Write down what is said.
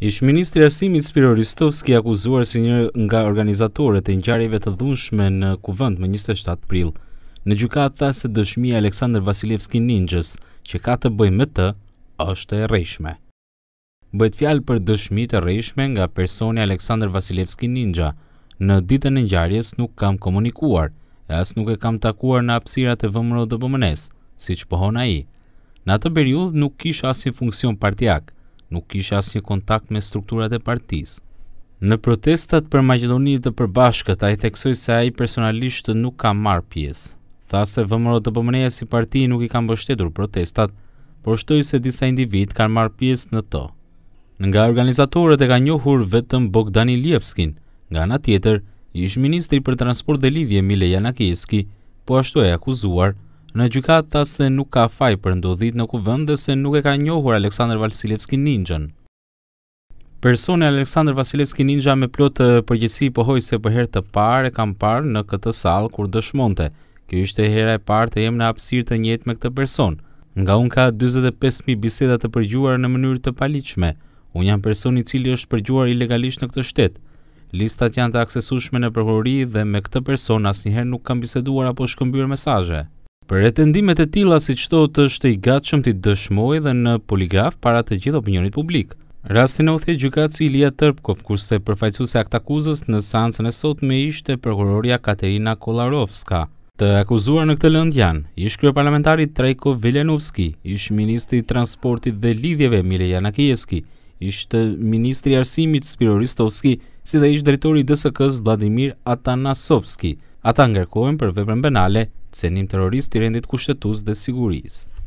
Ish ministri i Arsimit Spiro Ristovski akuzuar si një nga organizatorët e ngjarjeve të dhunshme në kuvend më 27 prill. Në gjykatë tha se dëshmia e Aleksandr Vasilevski Ninjës që ka të bëjë me të, është e rreshme. Bëhet fjalë për dëshmi të rreshme nga personi Aleksandr Vasilevski Ninxha. Në ditën e ngjarjes nuk kam komunikuar e as nuk e kam takuar në hapësirat e VMRO-s, siç pohon ai. Në atë periudhë nuk kisha asnjë funksion partiak nuk kishë asje kontakt me strukturat e partisë. Në protestat për Maqedoninë të përbashkët, a i theksoj se a i personalisht nuk ka marr pjesë. Tha se vëmërot të pëmëneja si parti nuk i kam bështetur protestat, por shtoj se disa individ kanë marrë pjesë në to. Nga organizatorët e ka njohur vetëm Bogdani Ljevskin, nga nga tjetër, ish Ministri për Transport dhe Lidhje Mile Janakijeski, po ashtu e akuzuar, Në gjykat ta se nuk ka faj për ndodhit në kuvënd dhe se nuk e ka njohur Aleksandr Vasilevski Ninjën. Personi Aleksandr Vasilevski Ninja me plotë përgjësi pëhoj se për herë të parë e kam parë në këtë salë kur dëshmonte. Kjo ishte hera e parë të jem në apsirë të njetë me këtë person. Nga unë ka 25.000 bisedat të përgjuar në mënyrë të paliqme. Unë jam personi cili është përgjuar ilegalisht në këtë shtetë. Listat janë të aksesushme në prokurori dhe me këtë person asë nuk kam biseduar apo shkëmbyrë mesajë. Për retendimet e tila si qëto të është i gatshëm të i dëshmoj dhe në poligraf para të gjithë opinionit publik. Rastin e uthje gjukaci Ilija Tërpkov, kurse përfajcu se akt akuzës në sansën e sot me ishte përkurorja Katerina Kolarovska. Të akuzuar në këtë lënd janë, ish kryo parlamentari Trajko Vilenovski, ish ministri transportit dhe lidhjeve Mireja Nakijeski, ish të ministri arsimit Spiroristovski, si dhe ish dritori dësëkës Vladimir Atanasovski. Ata ngërkojnë për veprën benale cenim terrorist i rendit kushtetues dhe sigurisë.